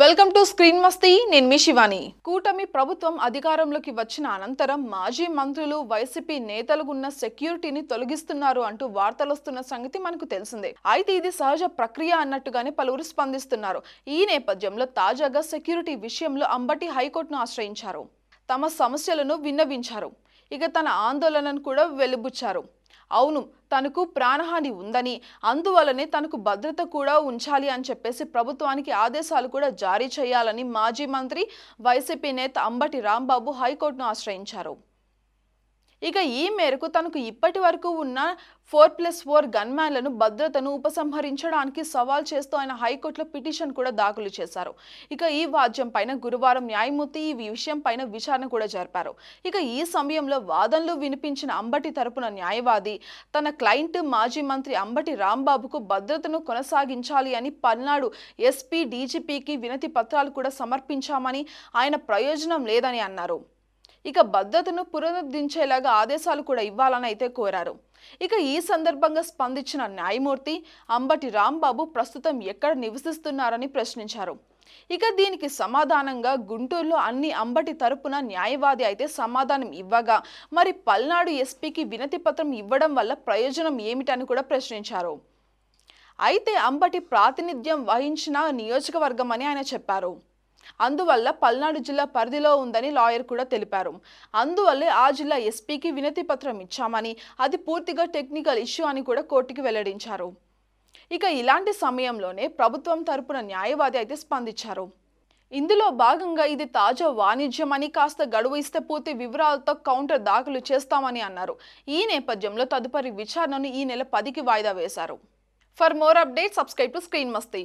welcome to screen masti నేను మీ శివాని కూటమి ప్రభుత్వం అధికారంలోకి వచ్చిన అనంతరం మాజీ మంత్రులు వైసీపీ నేతలు ఉన్న సెక్యూరిటీని తొలగిస్తున్నారు అంటూ వార్తలు వస్తున్న సంగతి మనకు తెలిసిందే అయితే ఇది సహజ ప్రక్రియ అన్నట్టుగానే పలువురు స్పందిస్తున్నారు ఈ నేపథ్యంలో తాజాగా సెక్యూరిటీ విషయంలో అంబటి హైకోర్టును ఆశ్రయించారు తమ సమస్యలను విన్నవించారు ఇక తన ఆందోళనను కూడా వెలుబుచ్చారు అవును తనకు ప్రాణహాని ఉందని అందువలనే తనకు భద్రత కూడా ఉంచాలి అని చెప్పేసి ప్రభుత్వానికి ఆదేశాలు కూడా జారీ చేయాలని మాజీ మంత్రి వైసీపీ నేత అంబటి రాంబాబు హైకోర్టును ఆశ్రయించారు ఇక ఈ మేరకు తనకు ఇప్పటి వరకు ఉన్న ఫోర్ ప్లస్ ఫోర్ గన్మ్యాన్లను భద్రతను ఉపసంహరించడానికి సవాల్ చేస్తూ ఆయన హైకోర్టులో పిటిషన్ కూడా దాఖలు చేశారు ఇక ఈ వాద్యం పైన గురువారం న్యాయమూర్తి ఈ విషయం పైన విచారణ కూడా జరిపారు ఇక ఈ సమయంలో వాదనలు వినిపించిన అంబటి తరపున న్యాయవాది తన క్లయింట్ మాజీ మంత్రి అంబటి రాంబాబుకు భద్రతను కొనసాగించాలి అని పల్నాడు ఎస్పీ డీజీపీకి వినతి పత్రాలు కూడా సమర్పించామని ఆయన ప్రయోజనం లేదని అన్నారు ఇక భద్రతను పునరుద్ధరించేలాగా ఆదేశాలు కూడా ఇవ్వాలని అయితే కోరారు ఇక ఈ సందర్భంగా స్పందించిన న్యాయమూర్తి అంబటి రాంబాబు ప్రస్తుతం ఎక్కడ నివసిస్తున్నారని ప్రశ్నించారు ఇక దీనికి సమాధానంగా గుంటూరులో అన్ని అంబటి తరపున న్యాయవాది అయితే సమాధానం ఇవ్వగా మరి పల్నాడు ఎస్పీకి వినతి పత్రం ఇవ్వడం వల్ల ప్రయోజనం ఏమిటని కూడా ప్రశ్నించారు అయితే అంబటి ప్రాతినిధ్యం వహించిన నియోజకవర్గమని ఆయన చెప్పారు అందువల్ల పల్నాడు జిల్లా పరిధిలో ఉందని లాయర్ కూడా తెలిపారు అందువల్లే ఆ జిల్లా ఎస్పీకి వినతి పత్రం ఇచ్చామని అది పూర్తిగా టెక్నికల్ ఇష్యూ అని కూడా కోర్టుకి వెల్లడించారు ఇక ఇలాంటి సమయంలోనే ప్రభుత్వం తరపున న్యాయవాది అయితే స్పందించారు ఇందులో భాగంగా ఇది తాజా వాణిజ్యం అని కాస్త గడువు ఇస్తే పూర్తి వివరాలతో కౌంటర్ దాఖలు చేస్తామని అన్నారు ఈ నేపథ్యంలో తదుపరి విచారణను ఈ నెల పదికి వాయిదా వేశారు for more update subscribe to screen మస్తీ